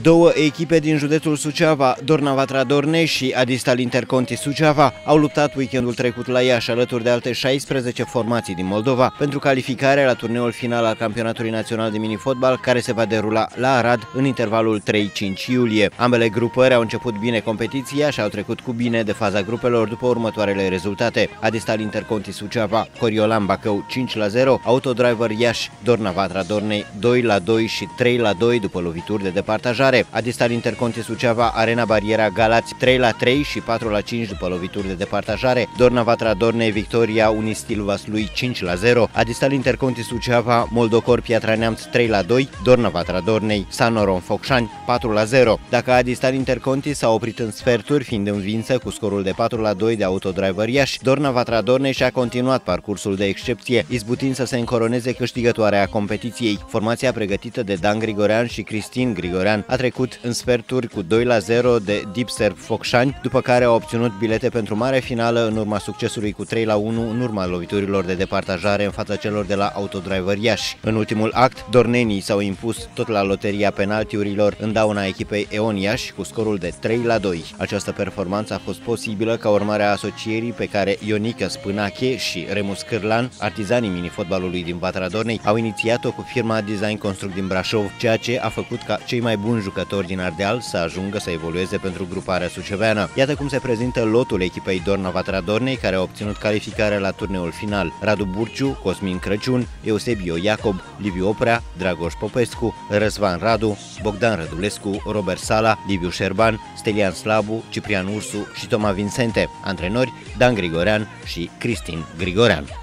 Două echipe din județul Suceava, Dornavatra Dorne și Adistal Interconti Suceava, au luptat weekendul trecut la Iași alături de alte 16 formații din Moldova pentru calificarea la turneul final al Campionatului Național de Minifotbal care se va derula la Arad în intervalul 3-5 iulie. Ambele grupări au început bine competiția și au trecut cu bine de faza grupelor după următoarele rezultate. Adistal Interconti Suceava, Coriolan Bacău 5-0, Autodriver Iași, Dornavatra Dornei 2-2 și 3-2 după lovituri de departajare încurajare. Adistar Interconti Suceava, Arena Bariera Galați 3 la 3 și 4 la 5 după lovituri de departajare, Dorna Vatra Dorne Victoria Unistil Vaslui 5 la 0, Adistar Interconti Suceava, Moldocor Piatra Neamț 3 la 2, Dorna Vatra Dornei, Sanoron Focșani 4 la 0. Dacă Adistar Interconti s-a oprit în sferturi, fiind învinsă cu scorul de 4 la 2 de Autodriver Iași, Dorna Vatra Dornei și-a continuat parcursul de excepție, izbutind să se încoroneze câștigătoarea competiției. Formația pregătită de Dan Grigorean și Cristin Grigorean a trecut în sferturi cu 2 la 0 de Deep Serb Focșani, după care a obținut bilete pentru mare finală în urma succesului cu 3 la 1 în urma loviturilor de departajare în fața celor de la Autodriver Iași. În ultimul act, dornenii s-au impus tot la loteria penaltiurilor în dauna echipei Eon Iași cu scorul de 3 la 2. Această performanță a fost posibilă ca urmare a asocierii pe care Ionica Spânache și Remus Cârlan, artizanii minifotbalului din Vatra Dornei, au inițiat-o cu firma Design Construct din Brașov, ceea ce a făcut ca cei mai buni jucători din Ardeal să ajungă să evolueze pentru gruparea suceveană. Iată cum se prezintă lotul echipei Vatra Dornei care a obținut calificarea la turneul final. Radu Burciu, Cosmin Crăciun, Eusebio Iacob, Liviu Oprea, Dragoș Popescu, Răzvan Radu, Bogdan Rădulescu, Robert Sala, Liviu Șerban, Stelian Slabu, Ciprian Ursu și Toma Vincente, antrenori Dan Grigorean și Cristin Grigorean.